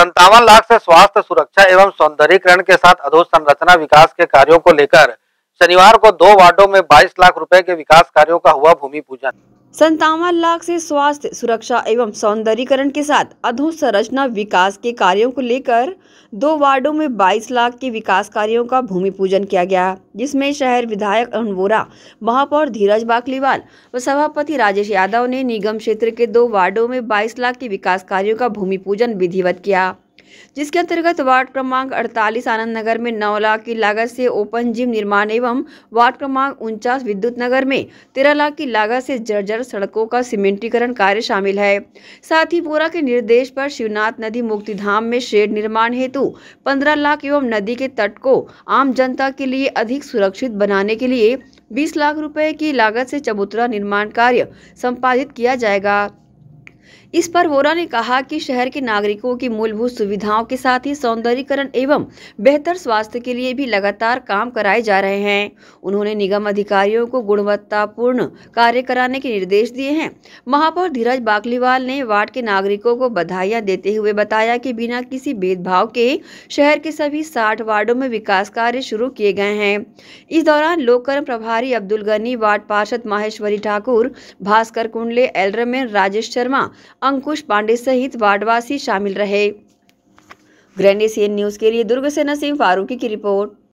संतावन लाख से स्वास्थ्य सुरक्षा एवं सौंदर्यकरण के साथ अधोसंरचना संरचना विकास के कार्यों को लेकर शनिवार को दो वार्डो में 22 लाख रुपए के विकास कार्यों का हुआ भूमि पूजन संतावन लाख से स्वास्थ्य सुरक्षा एवं सौंदर्यीकरण के साथ अधोसंरचना विकास के कार्यों को लेकर दो वार्डों में 22 लाख के विकास कार्यों का भूमि पूजन किया गया जिसमें शहर विधायक अरुण वोरा महापौर धीरज बाकलीवाल व सभापति राजेश यादव ने निगम क्षेत्र के दो वार्डों में 22 लाख के विकास कार्यों का भूमि पूजन विधिवत किया जिसके अंतर्गत वार्ड क्रमांक 48 आनंद नगर में 9 लाख की लागत से ओपन जिम निर्माण एवं वार्ड क्रमांक उनचास विद्युत नगर में 13 लाख की लागत से जर्जर सड़कों का सीमेंटीकरण कार्य शामिल है साथ ही बोरा के निर्देश पर शिवनाथ नदी मुक्ति धाम में शेड निर्माण हेतु पंद्रह लाख एवं नदी के तट को आम जनता के लिए अधिक सुरक्षित बनाने के लिए बीस लाख रुपए की लागत से चबूतरा निर्माण कार्य संपादित किया जाएगा इस पर वोरा ने कहा कि शहर के नागरिकों की मूलभूत सुविधाओं के साथ ही सौंदर्यकरण एवं बेहतर स्वास्थ्य के लिए भी लगातार काम कराए जा रहे हैं उन्होंने निगम अधिकारियों को गुणवत्तापूर्ण कार्य कराने के निर्देश दिए हैं महापौर धीरज बागलीवाल ने वार्ड के नागरिकों को बधाई देते हुए बताया कि बिना किसी भेदभाव के शहर के सभी साठ वार्डो में विकास कार्य शुरू किए गए हैं इस दौरान लोककर्म प्रभारी अब्दुल गनी वार्ड पार्षद माहेश्वरी ठाकुर भास्कर कुंडले एलरमेन राजेश शर्मा अंकुश पांडे सहित वार्डवासी शामिल रहे ग्रैंड एशियन न्यूज़ के लिए दुर्ग से नसीम फारूकी की रिपोर्ट